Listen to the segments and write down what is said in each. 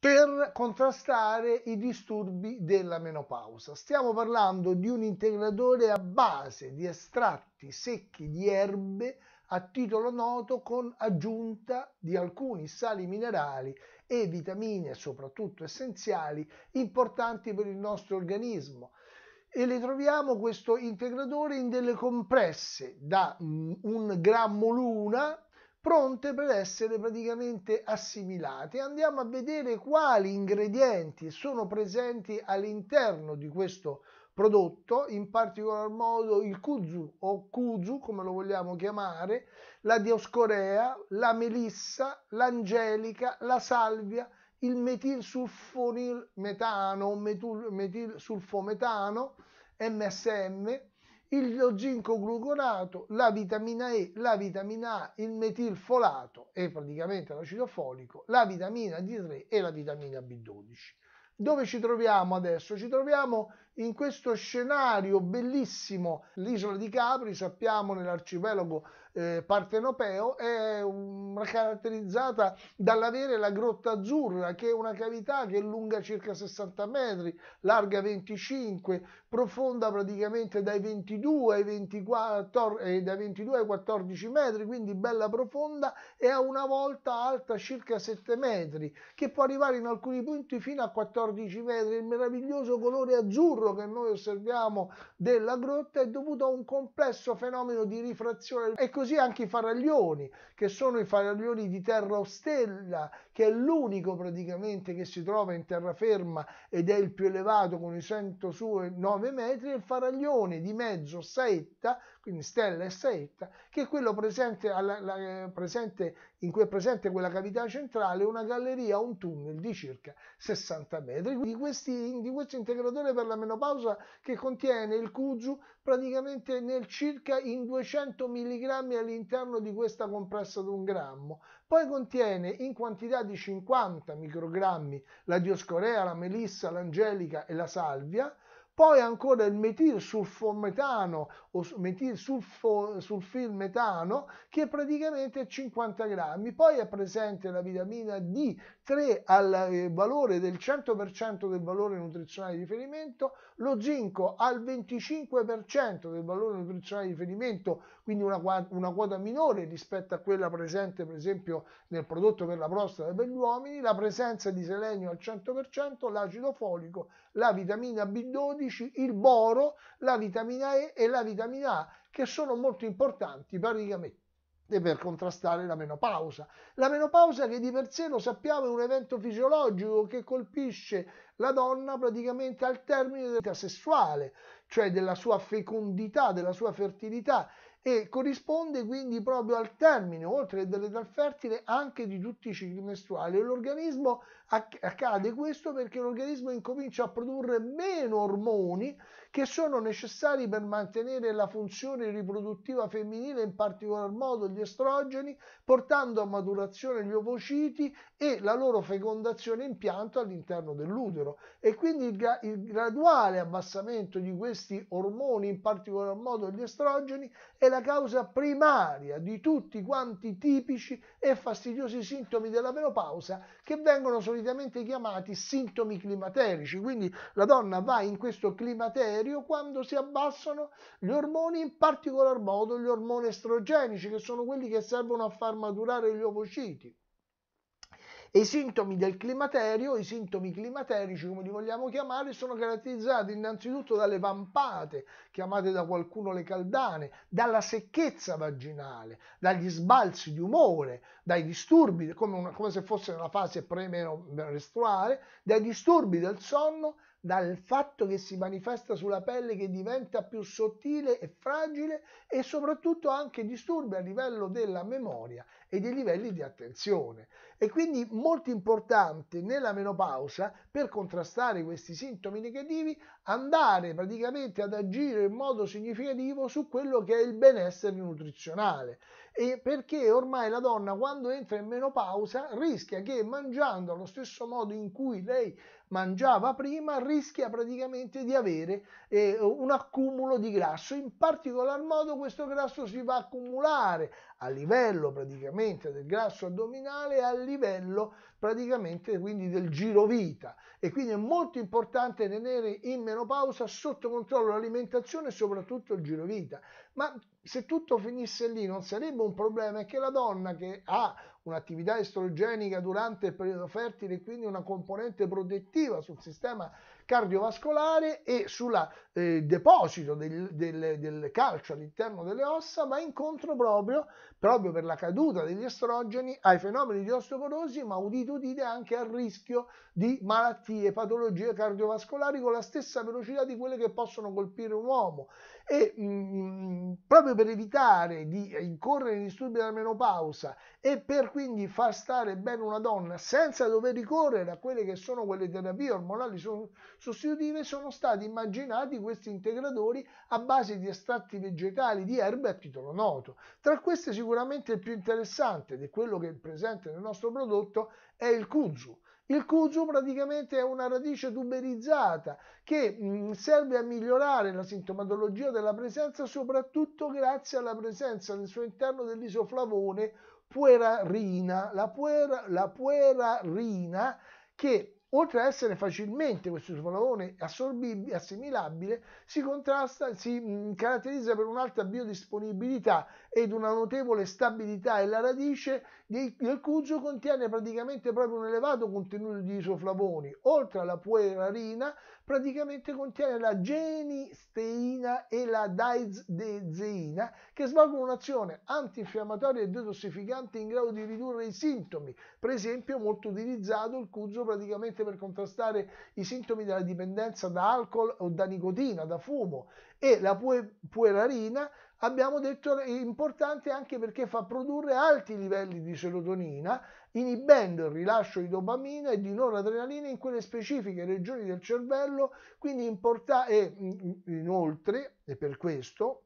per contrastare i disturbi della menopausa. Stiamo parlando di un integratore a base di estratti secchi di erbe a titolo noto con aggiunta di alcuni sali minerali e vitamine soprattutto essenziali importanti per il nostro organismo e le troviamo questo integratore in delle compresse da mm, un grammo l'una pronte per essere praticamente assimilate. Andiamo a vedere quali ingredienti sono presenti all'interno di questo prodotto, in particolar modo il kuzu o kuzu come lo vogliamo chiamare, la dioscorea, la melissa, l'angelica, la salvia, il metilsulfonil metano o metilsulfometano, MSM, il zinco gluconato, la vitamina E, la vitamina A, il metilfolato e praticamente l'acido folico, la vitamina D3 e la vitamina B12. Dove ci troviamo adesso? Ci troviamo in questo scenario bellissimo l'isola di Capri, sappiamo nell'arcipelago eh, partenopeo, è um, caratterizzata dall'avere la grotta azzurra, che è una cavità che è lunga circa 60 metri, larga 25, profonda praticamente dai 22 ai, 24, eh, dai 22 ai 14 metri, quindi bella profonda e a una volta alta circa 7 metri, che può arrivare in alcuni punti fino a 14 metri, il meraviglioso colore azzurro crollo che noi osserviamo della grotta è dovuto a un complesso fenomeno di rifrazione e così anche i faraglioni, che sono i faraglioni di terra o stella che è l'unico praticamente che si trova in terraferma ed è il più elevato con i 100 9 metri, è il faraglione di mezzo Saetta, quindi stella e Saetta, che è quello presente, alla, la, eh, presente, in cui è presente quella cavità centrale, una galleria, un tunnel di circa 60 metri. Di, questi, di questo integratore per la menopausa che contiene il Kuzu praticamente nel circa in 200 mg all'interno di questa compressa di un grammo. Poi contiene in quantità di 50 microgrammi la dioscorea, la melissa, l'angelica e la salvia, poi ancora il metilsulfometano o metilsulfilmetano che praticamente è 50 grammi, poi è presente la vitamina D 3 al eh, valore del 100% del valore nutrizionale di riferimento, lo zinco al 25% del valore nutrizionale di riferimento, quindi una, una, quota minore rispetto a quella presente per esempio nel prodotto per la prostata per gli uomini, la presenza di selenio al 100%, l'acido folico, la vitamina B12, il boro, la vitamina E e la vitamina A che sono molto importanti praticamente per contrastare la menopausa. La menopausa che di per sé lo sappiamo è un evento fisiologico che colpisce la donna praticamente al termine dell'età sessuale, cioè della sua fecondità, della sua fertilità e corrisponde quindi proprio al termine, oltre che dell'età fertile, anche di tutti i cicli mestruali. L'organismo accade questo perché l'organismo incomincia a produrre meno ormoni che sono necessari per mantenere la funzione riproduttiva femminile, in particolar modo gli estrogeni, portando a maturazione gli ovociti e la loro fecondazione in pianto all'interno dell'utero. E quindi il, il graduale abbassamento di questi ormoni, in particolar modo gli estrogeni, è la causa primaria di tutti quanti i tipici e fastidiosi sintomi della menopausa che vengono solitamente chiamati sintomi climaterici. Quindi la donna va in questo climaterio desiderio quando si abbassano gli ormoni, in particolar modo gli ormoni estrogenici, che sono quelli che servono a far maturare gli ovociti. I sintomi del climaterio, i sintomi climaterici come li vogliamo chiamare, sono caratterizzati innanzitutto dalle vampate, chiamate da qualcuno le caldane, dalla secchezza vaginale, dagli sbalzi di umore, dai disturbi, come, una, come se fosse una fase premestruale, dai disturbi del sonno dal fatto che si manifesta sulla pelle che diventa più sottile e fragile e soprattutto anche disturbi a livello della memoria e dei livelli di attenzione. E quindi molto importante nella menopausa per contrastare questi sintomi negativi andare praticamente ad agire in modo significativo su quello che è il benessere nutrizionale. E perché ormai la donna quando entra in menopausa rischia che mangiando allo stesso modo in cui lei mangiava prima rischia praticamente di avere eh, un accumulo di grasso in particolar modo questo grasso si va a accumulare a livello praticamente del grasso addominale e a livello praticamente quindi del giro vita e quindi è molto importante tenere in menopausa sotto controllo l'alimentazione e soprattutto il giro vita ma se tutto finisse lì non sarebbe un problema è che la donna che ha un'attività estrogenica durante il periodo fertile quindi una componente protettiva sul sistema cardiovascolare e sul eh, deposito del, del, del, calcio all'interno delle ossa ma incontro proprio, proprio per la caduta degli estrogeni ai fenomeni di osteoporosi ma udito udite anche al rischio di malattie, patologie cardiovascolari con la stessa velocità di quelle che possono colpire un uomo e mh, mm, proprio per evitare di incorrere in disturbi della menopausa e per quindi far stare bene una donna senza dover ricorrere a quelle che sono quelle terapie ormonali sostitutive sono stati immaginati questi integratori a base di estratti vegetali di erbe a titolo noto tra queste sicuramente il più interessante ed è quello che è presente nel nostro prodotto è il kunzu il cuju praticamente è una radice tuberizzata che mh, serve a migliorare la sintomatologia della presenza soprattutto grazie alla presenza nel suo interno dell'isoflavone puerarina. La, puera, la puerarina che Oltre a essere facilmente questo svalavone assorbibile, assimilabile, si, contrasta, si mm, caratterizza per un'alta biodisponibilità ed una notevole stabilità e la radice del cuccio contiene praticamente proprio un elevato contenuto di isoflavoni. Oltre alla puerarina, praticamente contiene la genisteina e la daizeina che svolgono un'azione antinfiammatoria e detossificante in grado di ridurre i sintomi. Per esempio, molto utilizzato il cuccio praticamente sicuramente per contrastare i sintomi della dipendenza da alcol o da nicotina, da fumo e la puerarina abbiamo detto è importante anche perché fa produrre alti livelli di serotonina inibendo il rilascio di dopamina e di noradrenalina in quelle specifiche regioni del cervello quindi importa- e mm, mm, inoltre e per questo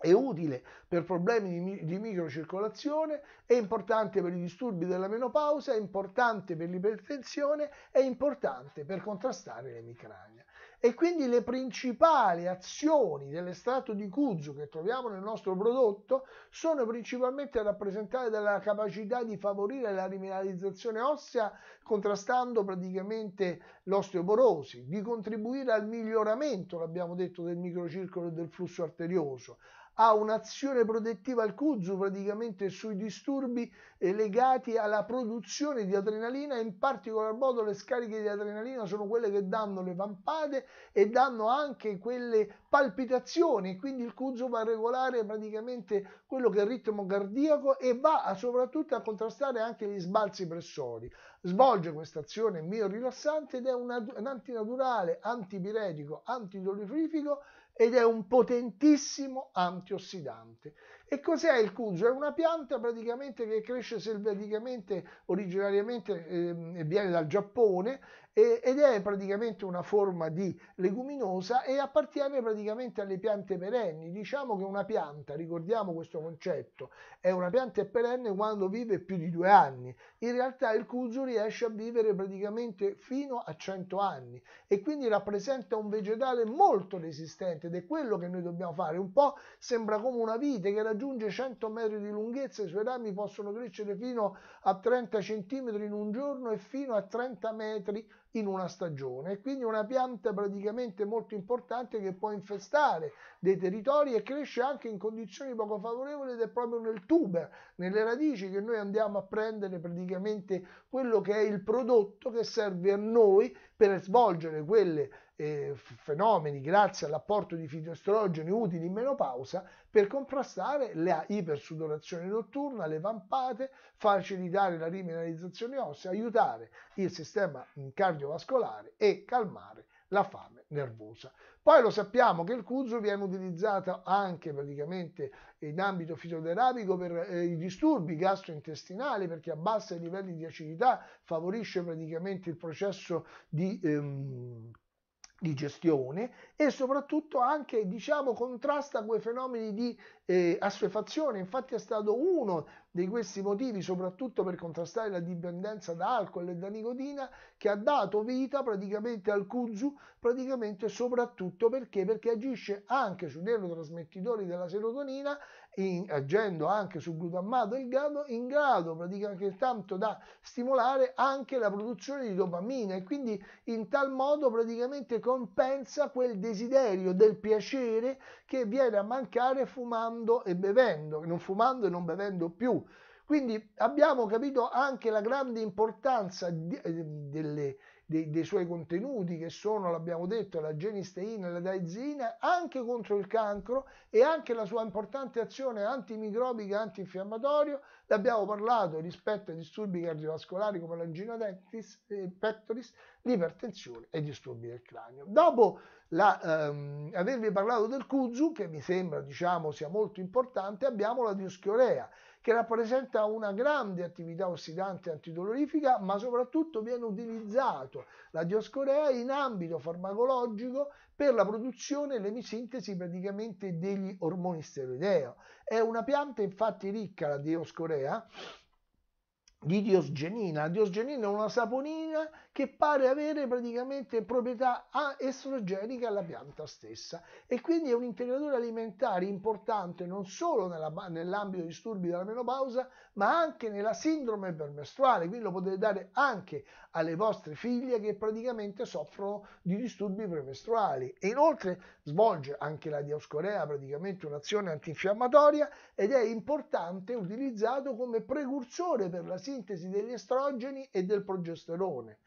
è utile per problemi di, microcircolazione, è importante per i disturbi della menopausa, è importante per l'ipertensione, è importante per contrastare l'emicrania. E quindi le principali azioni dell'estratto di cuzu che troviamo nel nostro prodotto sono principalmente rappresentate dalla capacità di favorire la rimineralizzazione ossea, contrastando praticamente l'osteoporosi, di contribuire al miglioramento, l'abbiamo detto, del microcircolo e del flusso arterioso, ha un'azione protettiva al CUZU praticamente sui disturbi legati alla produzione di adrenalina, in particolar modo le scariche di adrenalina sono quelle che danno le vampate e danno anche quelle palpitazioni, quindi il CUZU va a regolare praticamente quello che è il ritmo cardiaco e va a, soprattutto a contrastare anche gli sbalzi pressori. Svolge questa azione mio rilassante ed è un, un antinaturale, antipiretico, antidolorifico ed è un potentissimo antiossidante. E cos'è il cugio? È una pianta praticamente che cresce selvaticamente, originariamente eh, viene dal Giappone ed è praticamente una forma di leguminosa e appartiene praticamente alle piante perenni. Diciamo che una pianta, ricordiamo questo concetto, è una pianta perenne quando vive più di due anni. In realtà il cuzu riesce a vivere praticamente fino a 100 anni e quindi rappresenta un vegetale molto resistente ed è quello che noi dobbiamo fare. Un po' sembra come una vite che raggiunge 100 metri di lunghezza, i suoi rami possono crescere fino a 30 cm in un giorno e fino a 30 metri in una stagione quindi una pianta praticamente molto importante che può infestare dei territori e cresce anche in condizioni poco favorevoli ed è proprio nel tuber, nelle radici che noi andiamo a prendere praticamente quello che è il prodotto che serve a noi per svolgere quelle eh, fenomeni grazie all'apporto di fitoestrogeni utili in menopausa per contrastare la ipersudorazione notturna, le vampate, facilitare la rimineralizzazione ossea, aiutare il sistema cardiovascolare e calmare la fame nervosa. Poi lo sappiamo che il cuzo viene utilizzato anche praticamente in ambito fitoterapico per eh, i disturbi gastrointestinali perché abbassa i livelli di acidità, favorisce praticamente il processo di... Ehm, digestione e soprattutto anche diciamo contrasta quei fenomeni di eh, assuefazione, infatti è stato uno di questi motivi, soprattutto per contrastare la dipendenza da alcol e da nicotina, che ha dato vita praticamente al kudzu, praticamente soprattutto perché? perché agisce anche sui neurotrasmettitori della serotonina, in, agendo anche sul glutammato e il GABA, in grado praticamente tanto da stimolare anche la produzione di dopamina e quindi in tal modo praticamente compensa quel desiderio del piacere che viene a mancare fumando fumando e bevendo, non fumando e non bevendo più. Quindi abbiamo capito anche la grande importanza di, eh, delle, dei, dei suoi contenuti che sono, l'abbiamo detto, la genisteina e la daizina, anche contro il cancro e anche la sua importante azione antimicrobica e antinfiammatoria. Ne parlato rispetto ai disturbi cardiovascolari come l'anginodentis, eh, pectoris, l'ipertensione e i disturbi del cranio. Dopo la, ehm, avervi parlato del kudzu, che mi sembra diciamo, sia molto importante, abbiamo la dioschiorea che rappresenta una grande attività ossidante antidolorifica, ma soprattutto viene utilizzato la dioscorea in ambito farmacologico per la produzione e l'emisintesi praticamente degli ormoni steroideo. È una pianta infatti ricca, la dioscorea, di diosgenina. La diosgenina è una saponina che pare avere praticamente proprietà ah, estrogeniche alla pianta stessa e quindi è un integratore alimentare importante non solo nell'ambito dei disturbi della menopausa ma anche nella sindrome permestruale, quindi lo potete dare anche alle vostre figlie che praticamente soffrono di disturbi premestruali e inoltre svolge anche la dioscorea praticamente un'azione antinfiammatoria ed è importante utilizzato come precursore per la sintesi degli estrogeni e del progesterone.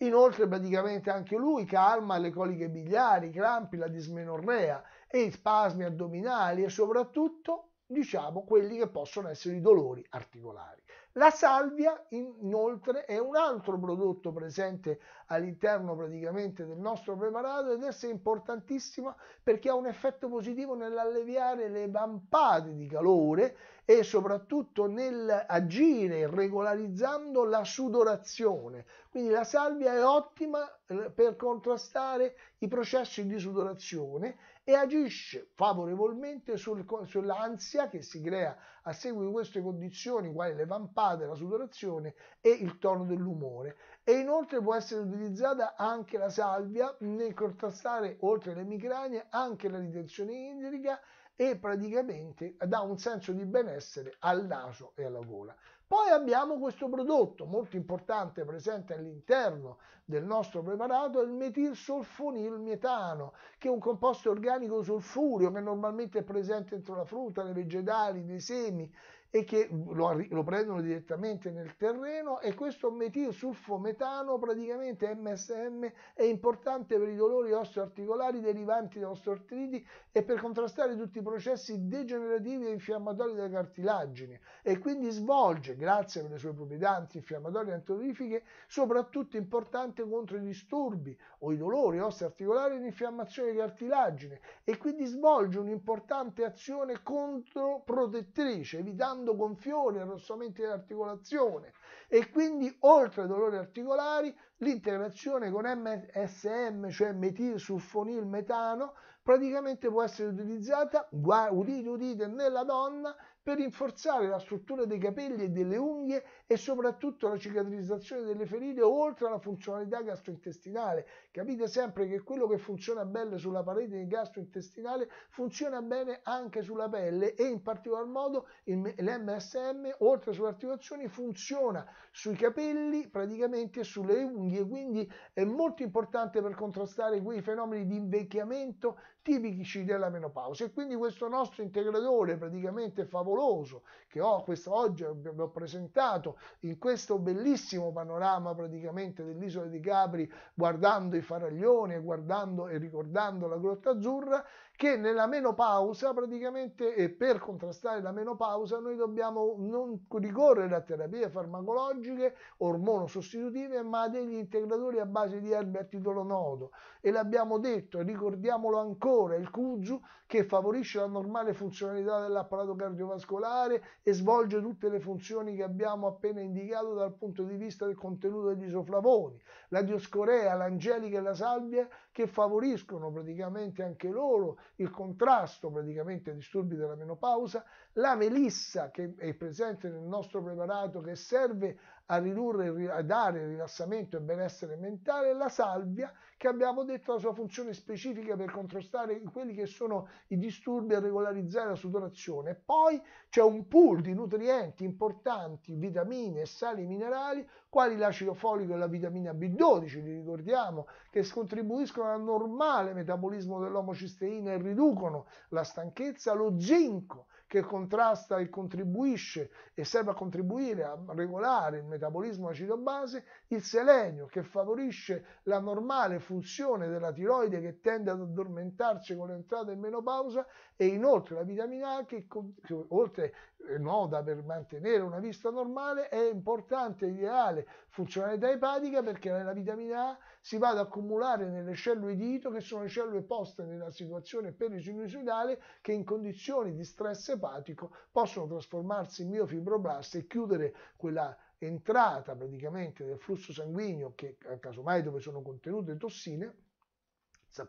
Inoltre praticamente anche lui calma le coliche biliari, i crampi, la dismenorrea e i spasmi addominali e soprattutto diciamo quelli che possono essere i dolori articolari. La salvia inoltre è un altro prodotto presente all'interno praticamente del nostro preparato ed essa è importantissima perché ha un effetto positivo nell'alleviare le vampate di calore e soprattutto nell'agire regolarizzando la sudorazione. Quindi la salvia è ottima eh, per contrastare i processi di sudorazione e agisce favorevolmente sul, sull'ansia che si crea a seguito di queste condizioni, quali le vampate, la sudorazione e il tono dell'umore. E inoltre può essere utilizzata anche la salvia nel contrastare, oltre alle migragne, anche la ritenzione idrica e praticamente dà un senso di benessere al naso e alla gola. Poi abbiamo questo prodotto molto importante presente all'interno del nostro preparato, il metilsolfonilmetano, che è un composto organico solfurio che normalmente è presente dentro la frutta, nei vegetali, nei semi e che lo, lo, prendono direttamente nel terreno e questo sulfometano praticamente MSM è importante per i dolori osteoarticolari derivanti da osteoartriti e per contrastare tutti i processi degenerativi e infiammatori delle cartilagini e quindi svolge, grazie alle sue proprietà antinfiammatorie e antolorifiche, soprattutto importante contro i disturbi o i dolori osteoarticolari e l'infiammazione cartilagine e quindi svolge un'importante azione controprotettrice evitando causando gonfiore, arrossamenti dell'articolazione e quindi oltre ai dolori articolari l'integrazione con MSM, cioè metil sulfonil metano, praticamente può essere utilizzata, udite udite, nella donna per rinforzare la struttura dei capelli e delle unghie e soprattutto la cicatrizzazione delle ferite oltre alla funzionalità gastrointestinale. Capite sempre che quello che funziona bene sulla parete gastrointestinale funziona bene anche sulla pelle e in particolar modo l'MSM oltre sulle articolazioni funziona sui capelli praticamente e sulle unghie quindi è molto importante per contrastare quei fenomeni di invecchiamento tipici della menopausa e quindi questo nostro integratore praticamente favoloso che ho questo, oggi vi ho presentato in questo bellissimo panorama praticamente dell'isola di Capri guardando i faraglioni guardando e ricordando la grotta azzurra che nella menopausa praticamente e per contrastare la menopausa noi dobbiamo non ricorrere a terapie farmacologiche ormono sostitutive ma a degli integratori a base di erbe a titolo noto e l'abbiamo detto ricordiamolo ancora il Kuzu che favorisce la normale funzionalità dell'apparato cardiovascolare e svolge tutte le funzioni che abbiamo appena indicato dal punto di vista del contenuto degli isoflavoni la dioscorea, l'angelica e la salvia che favoriscono praticamente anche loro il contrasto praticamente ai disturbi della menopausa, la melissa che è presente nel nostro preparato che serve a ridurre, a dare rilassamento e benessere mentale, la salvia che abbiamo detto la sua funzione specifica per contrastare quelli che sono i disturbi e regolarizzare la sudorazione. Poi c'è un pool di nutrienti importanti, vitamine e sali minerali, quali l'acido folico e la vitamina B12, li ricordiamo, che contribuiscono al normale metabolismo dell'omocisteina e riducono la stanchezza, lo zinco che contrasta e contribuisce e serve a contribuire a regolare il metabolismo acido-base, il selenio che favorisce la normale funzione della tiroide che tende ad addormentarsi con l'entrata in menopausa e inoltre la vitamina A che, che oltre nota per mantenere una vista normale è importante, ideale funzionalità epatica perché la vitamina A si va ad accumulare nelle cellule di ito che sono le cellule poste nella situazione perisinusoidale che in condizioni di stress epatico possono trasformarsi in miofibroblasti e chiudere quella entrata praticamente del flusso sanguigno che eh, casomai dove sono contenute tossine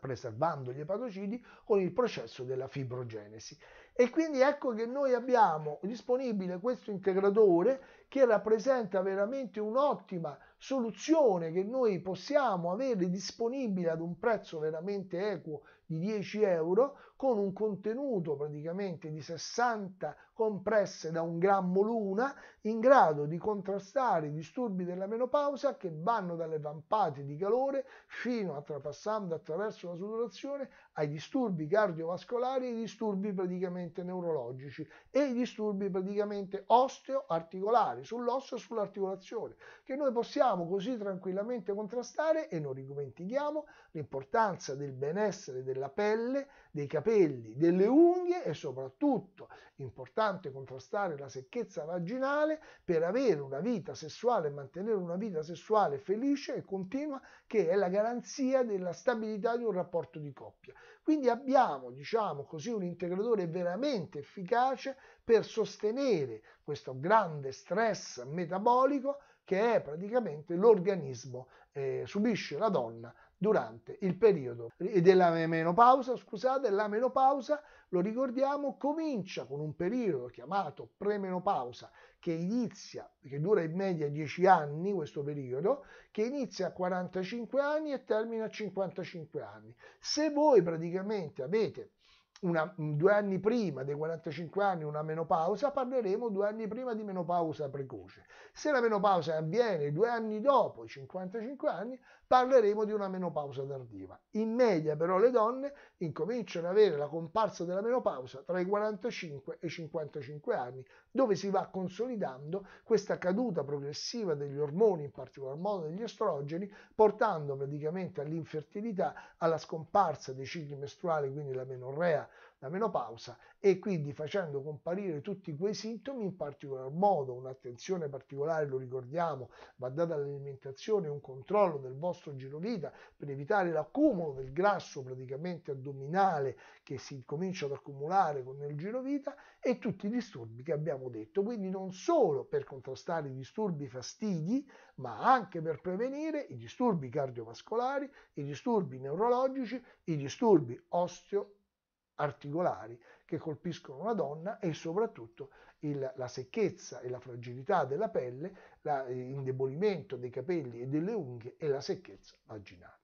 preservando gli epatocidi con il processo della fibrogenesi. E quindi ecco che noi abbiamo disponibile questo integratore che rappresenta veramente un'ottima soluzione che noi possiamo avere disponibile ad un prezzo veramente equo di 10 euro con un contenuto praticamente di 60 compresse da un grammo l'una in grado di contrastare i disturbi della menopausa che vanno dalle vampate di calore fino a trapassando attraverso la sudorazione ai disturbi cardiovascolari e ai disturbi praticamente neurologici e i disturbi praticamente osteo-articolari sull'osso e sull'articolazione che noi possiamo possiamo così tranquillamente contrastare e non ricomentichiamo l'importanza del benessere della pelle, dei capelli, delle unghie e soprattutto importante contrastare la secchezza vaginale per avere una vita sessuale e mantenere una vita sessuale felice e continua che è la garanzia della stabilità di un rapporto di coppia. Quindi abbiamo, diciamo così, un integratore veramente efficace per sostenere questo grande stress metabolico che è praticamente l'organismo eh, subisce la donna durante il periodo della menopausa, scusate, la menopausa, lo ricordiamo, comincia con un periodo chiamato premenopausa che inizia, che dura in media 10 anni questo periodo, che inizia a 45 anni e termina a 55 anni. Se voi praticamente avete una, mm, due anni prima dei 45 anni una menopausa, parleremo due anni prima di menopausa precoce. Se la menopausa avviene due anni dopo i 55 anni, parleremo di una menopausa tardiva. In media però le donne incominciano ad avere la comparsa della menopausa tra i 45 e i 55 anni, dove si va consolidando questa caduta progressiva degli ormoni, in particolar modo degli estrogeni, portando praticamente all'infertilità, alla scomparsa dei cicli mestruali, quindi la menorrea la menopausa e quindi facendo comparire tutti quei sintomi in particolar modo, un'attenzione particolare, lo ricordiamo, va data all'alimentazione, un controllo del vostro giro vita per evitare l'accumulo del grasso praticamente addominale che si comincia ad accumulare con il giro vita e tutti i disturbi che abbiamo detto, quindi non solo per contrastare i disturbi fastidi, ma anche per prevenire i disturbi cardiovascolari, i disturbi neurologici, i disturbi osteo articolari che colpiscono la donna e soprattutto il, la secchezza e la fragilità della pelle, l'indebolimento eh, dei capelli e delle unghie e la secchezza vaginale.